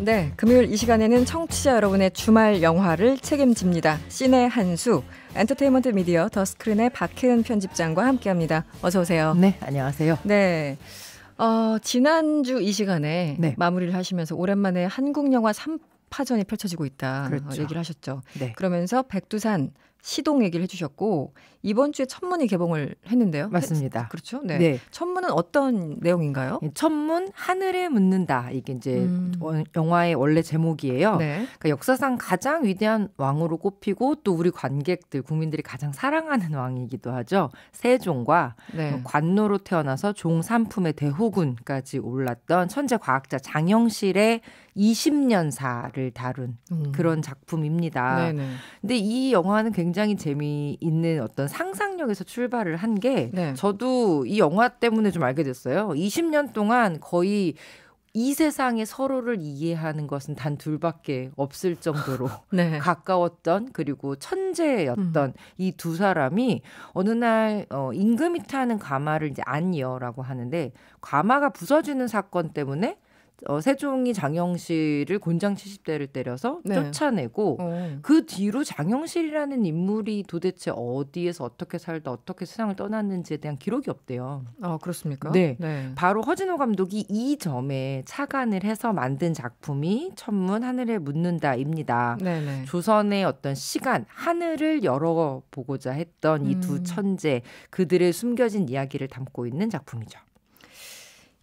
네, 금요일 이 시간에는 청취자 여러분의 주말 영화를 책임집니다. 씬의 한수, 엔터테인먼트 미디어 더 스크린의 박혜은 편집장과 함께합니다. 어서 오세요. 네, 안녕하세요. 네. 어, 지난주 이 시간에 네. 마무리를 하시면서 오랜만에 한국 영화 3파전이 펼쳐지고 있다 그렇죠. 얘기를 하셨죠. 네. 그러면서 백두산, 시동 얘기를 해주셨고 이번 주에 천문이 개봉을 했는데요. 맞습니다. 했, 그렇죠. 네. 네. 천문은 어떤 내용인가요? 예, 천문 하늘에 묻는다 이게 이제 음. 영화의 원래 제목이에요. 네. 그러니까 역사상 가장 위대한 왕으로 꼽히고 또 우리 관객들 국민들이 가장 사랑하는 왕이기도 하죠. 세종과 네. 뭐 관노로 태어나서 종삼품의 대호군까지 올랐던 천재 과학자 장영실의 20년사를 다룬 음. 그런 작품입니다. 네네. 근데 이 영화는 굉장히 굉장히 재미있는 어떤 상상력에서 출발을 한게 네. 저도 이 영화 때문에 좀 알게 됐어요. 20년 동안 거의 이 세상의 서로를 이해하는 것은 단 둘밖에 없을 정도로 네. 가까웠던 그리고 천재였던 음. 이두 사람이 어느 날 어, 임금이 타는 가마를 이제 안이어라고 하는데 가마가 부서지는 사건 때문에 어, 세종이 장영실을 곤장 70대를 때려서 네. 쫓아내고 어. 그 뒤로 장영실이라는 인물이 도대체 어디에서 어떻게 살다 어떻게 세상을 떠났는지에 대한 기록이 없대요. 아 그렇습니까? 네. 네. 바로 허진호 감독이 이 점에 착안을 해서 만든 작품이 천문 하늘에 묻는다입니다. 네네. 네. 조선의 어떤 시간 하늘을 열어보고자 했던 이두 음. 천재 그들의 숨겨진 이야기를 담고 있는 작품이죠.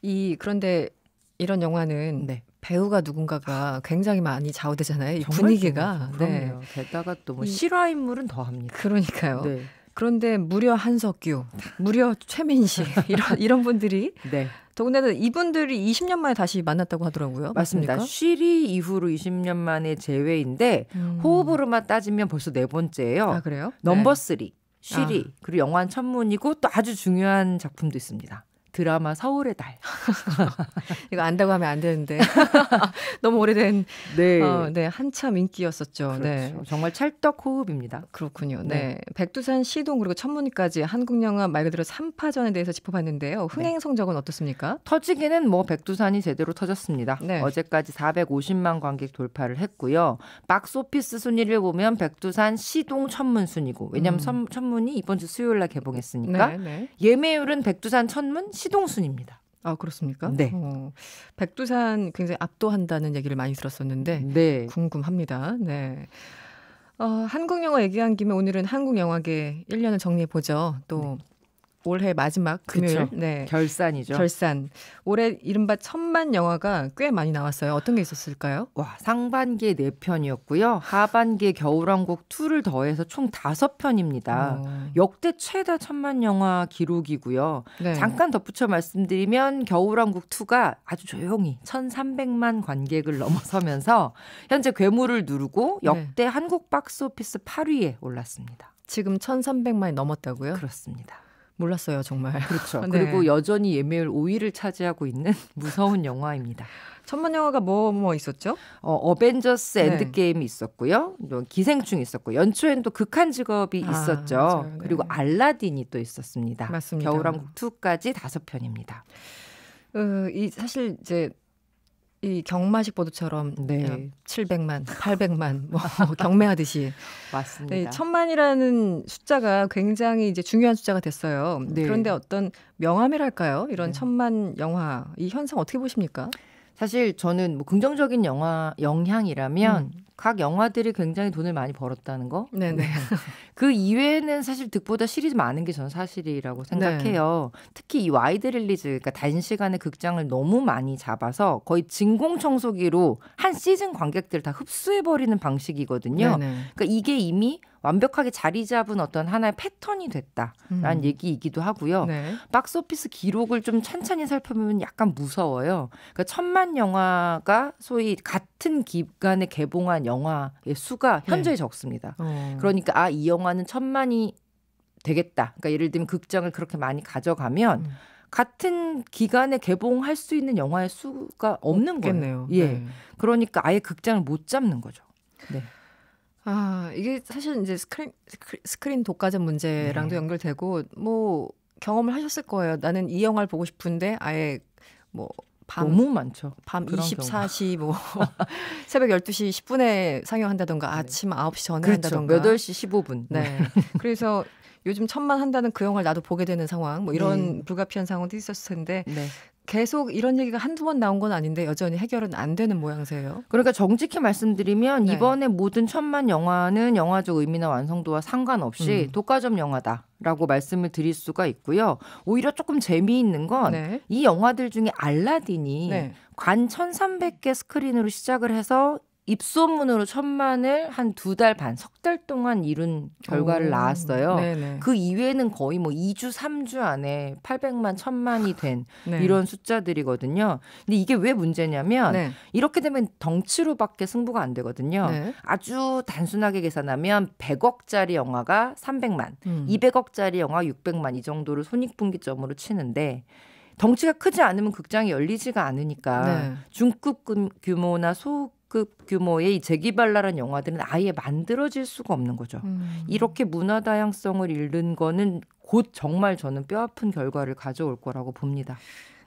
이 그런데 이런 영화는 네. 배우가 누군가가 굉장히 많이 좌우되잖아요. 이 분위기가. 중요, 네. 게다가 또뭐 실화 인물은 더 합니다. 그러니까요. 네. 그런데 무려 한석규, 무려 최민식 이런 이런 분들이 네. 더군다나 이분들이 20년 만에 다시 만났다고 하더라고요. 맞습니다. 쉬리 이후로 20년 만에 재회인데 음. 호흡으로만 따지면 벌써 네 번째예요. 아 그래요? 넘버 네. 3. 쉬리 아. 그리고 영화는 천문이고 또 아주 중요한 작품도 있습니다. 드라마 서울의 달. 이거 안다고 하면 안 되는데. 너무 오래된 네. 어, 네, 한참 인기였었죠. 네. 그렇죠. 네. 정말 찰떡 호흡입니다. 그렇군요. 네. 네. 백두산 시동 그리고 천문까지 한국 영화 말 그대로 삼파전에 대해서 짚어봤는데요. 네. 흥행 성적은 어떻습니까? 터지기는 뭐 백두산이 제대로 터졌습니다. 네. 어제까지 450만 관객 돌파를 했고요. 박스오피스 순위를 보면 백두산 시동 천문 순위고 왜냐하면 음. 천문이 이번 주 수요일 날 개봉했으니까 예매율은 백두산 천문 시동순입니다. 아 그렇습니까? 네. 어, 백두산 굉장히 압도한다는 얘기를 많이 들었었는데 네. 궁금합니다. 네. 어, 한국 영화 얘기한 김에 오늘은 한국 영화계 1년을 정리해 보죠. 또 네. 올해 마지막 금요일 그쵸. 네. 결산이죠. 결산. 올해 이른바 천만 영화가 꽤 많이 나왔어요. 어떤 게 있었을까요? 와, 상반기에 4편이었고요. 하반기에 겨울왕국 2를 더해서 총 5편입니다. 어. 역대 최다 천만 영화 기록이고요. 네. 잠깐 덧붙여 말씀드리면 겨울왕국 2가 아주 조용히 1,300만 관객을 넘어서면서 현재 괴물을 누르고 네. 역대 네. 한국 박스오피스 8위에 올랐습니다. 지금 1,300만이 넘었다고요? 그렇습니다. 몰랐어요, 정말. 그렇죠. 네. 그리고 여전히 예매율 5위를 차지하고 있는 무서운 영화입니다. 천만 영화가 뭐뭐 뭐 있었죠? 어, 어벤져스 네. 엔드게임이 네. 있었고요. 뭐 기생충 있었고 연초엔 또 극한 직업이 아, 있었죠. 맞아요, 네. 그리고 알라딘이 또 있었습니다. 맞습니다. 겨울왕국 2까지 다섯 편입니다. 어, 이 사실 이제 이 경마식 보도처럼 네. 700만, 800만 뭐 경매하듯이 맞습니다. 네, 천만이라는 숫자가 굉장히 이제 중요한 숫자가 됐어요. 네. 그런데 어떤 명함이랄까요? 이런 네. 천만 영화 이 현상 어떻게 보십니까? 사실 저는 뭐 긍정적인 영화 영향이라면 음. 각 영화들이 굉장히 돈을 많이 벌었다는 거. 네네. 네. 그 이외에는 사실 득보다 실이 많은 게 저는 사실이라고 생각해요. 네. 특히 이 와이드 릴리즈, 그러니까 단시간에 극장을 너무 많이 잡아서 거의 진공청소기로 한 시즌 관객들 다 흡수해버리는 방식이거든요. 네, 네. 그러니까 이게 이미 완벽하게 자리 잡은 어떤 하나의 패턴이 됐다라는 음. 얘기이기도 하고요. 네. 박스오피스 기록을 좀 천천히 살펴보면 약간 무서워요. 그러니까 천만 영화가 소위 같은 기간에 개봉한 영화의 수가 네. 현저히 네. 적습니다. 어. 그러니까 아 이 영화는 천만이 되겠다. 그러니까 예를 들면 극장을 그렇게 많이 가져가면 음. 같은 기간에 개봉할 수 있는 영화의 수가 없는 없겠네요. 거예요. 예. 네. 그러니까 아예 극장을 못 잡는 거죠. 네. 아, 이게 사실 이제 스크린, 스크린 독과점 문제랑도 네. 연결되고, 뭐, 경험을 하셨을 거예요. 나는 이 영화를 보고 싶은데, 아예 뭐, 밤, 너무 많죠. 밤 24시 뭐 새벽 12시 10분에 상영한다던가 네. 아침 네. 9시 전에 그렇죠. 한다던가 8시 15분. 네. 그래서 요즘 천만 한다는 그 영화를 나도 보게 되는 상황, 뭐 이런 네. 불가피한 상황도 있었을 텐데 네. 계속 이런 얘기가 한두 번 나온 건 아닌데 여전히 해결은 안 되는 모양새예요. 그러니까 정직히 말씀드리면 네. 이번에 모든 천만 영화는 영화적 의미나 완성도와 상관없이 음. 독과점 영화다라고 말씀을 드릴 수가 있고요. 오히려 조금 재미있는 건이 네. 영화들 중에 알라딘이 네. 관 1300개 스크린으로 시작을 해서 입소문으로 천만을 한 두 달 반, 석 달 동안 이룬 결과를 오, 나왔어요. 네네. 그 이외에는 거의 뭐 2주, 3주 안에 800만, 천만이된 네. 이런 숫자들이거든요. 근데 이게 왜 문제냐면 네. 이렇게 되면 덩치로밖에 승부가 안 되거든요. 네. 아주 단순하게 계산하면 100억짜리 영화가 300만, 음. 200억짜리 영화 600만 이 정도를 손익분기점으로 치는데 덩치가 크지 않으면 극장이 열리지가 않으니까 네. 중급 규모나 소급 그 규모의 재기발랄한 영화들은 아예 만들어질 수가 없는 거죠. 음. 이렇게 문화 다양성을 잃는 거는 곧 정말 저는 뼈아픈 결과를 가져올 거라고 봅니다.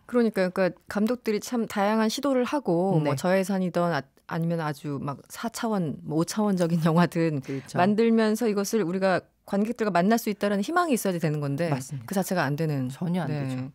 그러니까 그러니까 감독들이 참 다양한 시도를 하고 뭐 네. 뭐 저예산이던 아, 아니면 아주 막 4차원, 뭐 5차원적인 영화든 그렇죠. 만들면서 이것을 우리가 관객들과 만날 수 있다는 희망이 있어야 되는 건데 맞습니다. 그 자체가 안 되는 전혀 안 네. 되죠.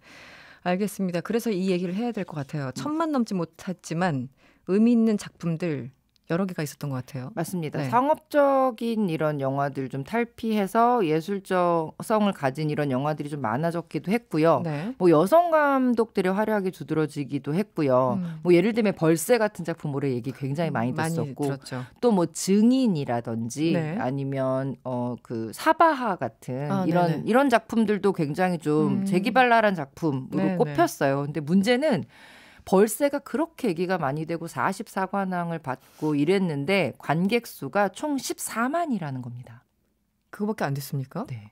알겠습니다. 그래서 이 얘기를 해야 될 것 같아요. 음. 천만 넘지 못했지만 의미 있는 작품들 여러 개가 있었던 것 같아요. 맞습니다. 네. 상업적인 이런 영화들 좀 탈피해서 예술적성을 가진 이런 영화들이 좀 많아졌기도 했고요. 네. 뭐 여성 감독들의 활약이 두드러지기도 했고요. 음. 뭐 예를 들면 벌새 같은 작품 올해 얘기 굉장히 많이 듣었고 음, 또뭐 증인이라든지 네. 아니면 어 그 사바하 같은 아, 네, 이런 네네. 이런 작품들도 굉장히 좀 음. 재기발랄한 작품으로 네, 네. 꼽혔어요. 근데 문제는 벌새가 그렇게 얘기가 많이 되고 44관왕을 받고 이랬는데 관객 수가 총 14만이라는 겁니다. 그거밖에 안 됐습니까? 네.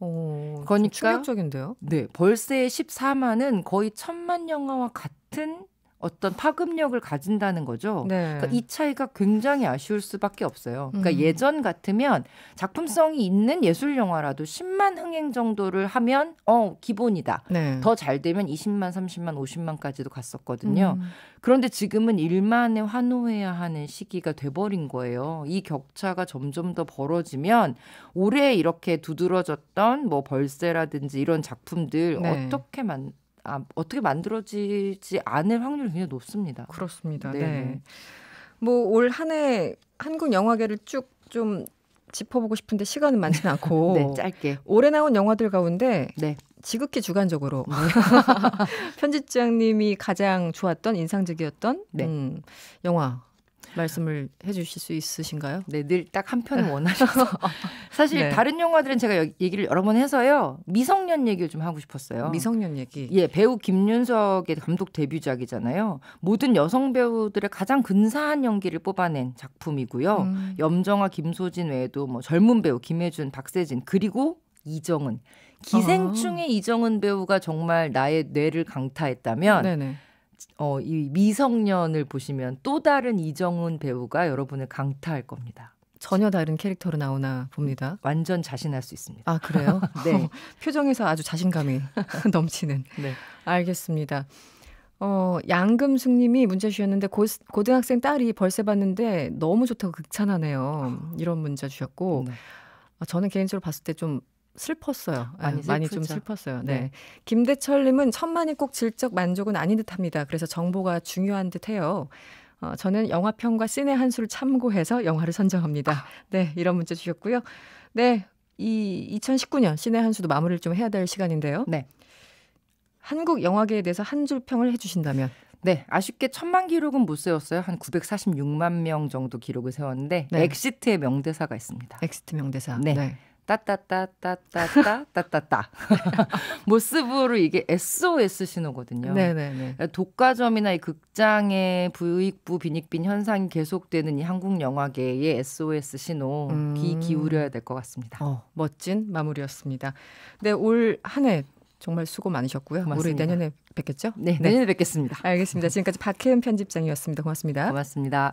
어, 그러니까 충격적인데요. 네, 벌새의 14만은 거의 천만 영화와 같은 어떤 파급력을 가진다는 거죠. 네. 그러니까 이 차이가 굉장히 아쉬울 수밖에 없어요. 그러니까 음. 예전 같으면 작품성이 있는 예술 영화라도 10만 흥행 정도를 하면 어 기본이다. 네. 더잘 되면 20만, 30만, 50만까지도 갔었거든요. 음. 그런데 지금은 1만에 환호해야 하는 시기가 돼버린 거예요. 이 격차가 점점 더 벌어지면 올해 이렇게 두드러졌던 뭐 벌새라든지 이런 작품들 네. 어떻게 만 아, 어떻게 만들어지지 않을 확률이 굉장히 높습니다. 그렇습니다. 네. 네. 뭐 올 한 해 한국 영화계를 쭉 좀 짚어보고 싶은데 시간은 많지는 않고 네, 짧게 올해 나온 영화들 가운데 네. 지극히 주관적으로 네. 편집장님이 가장 좋았던 인상적이었던 네. 음, 영화 말씀을 해주실 수 있으신가요? 네, 늘 딱 한 편을 원하셔서 사실 네. 다른 영화들은 제가 얘기를 여러 번 해서요 미성년 얘기를 좀 하고 싶었어요. 미성년 얘기. 예, 배우 김윤석의 감독 데뷔작이잖아요. 모든 여성 배우들의 가장 근사한 연기를 뽑아낸 작품이고요. 음. 염정아, 김소진 외에도 뭐 젊은 배우 김혜준, 박세진 그리고 이정은 기생충의 어. 이정은 배우가 정말 나의 뇌를 강타했다면. 네네. 어, 이 미성년을 보시면 또 다른 이정훈 배우가 여러분을 강타할 겁니다. 전혀 다른 캐릭터로 나오나 봅니다. 완전 자신할 수 있습니다. 아 그래요? 네. 표정에서 아주 자신감이 넘치는. 네. 알겠습니다. 어, 양금숙님이 문자 주셨는데 고, 고등학생 딸이 벌새 봤는데 너무 좋다고 극찬하네요. 이런 문자 주셨고 네. 아, 저는 개인적으로 봤을 때좀 슬펐어요. 예, 많이, 슬 많이 좀 슬펐어요. 네. 네. 김대철님은 천만이 꼭 질적 만족은 아닌 듯합니다. 그래서 정보가 중요한 듯해요. 어, 저는 영화평과 씬의 한 수를 참고해서 영화를 선정합니다. 아. 네, 이런 문자 주셨고요. 네, 이 2019년 씬의 한 수도 마무리를 좀 해야 될 시간인데요. 네. 한국 영화계에 대해서 한 줄 평을 해주신다면? 네, 아쉽게 천만 기록은 못 세웠어요. 한 946만 명 정도 기록을 세웠는데 네. 엑시트의 명대사가 있습니다. 엑시트 명대사. 네. 네. 따따따따따따따따따 모스부로 이게 SOS 신호거든요. 네네네. 독과점이나 이 극장의 부익부 빈익빈 현상이 계속되는 이 한국 영화계의 SOS 신호 음. 귀 기울여야 될 것 같습니다. 어, 멋진 마무리였습니다. 네, 올한 해 정말 수고 많으셨고요. 고맙습니다. 올해 내년에 뵙겠죠? 네, 네, 내년에 뵙겠습니다. 알겠습니다. 지금까지 박혜은 편집장이었습니다. 고맙습니다. 고맙습니다.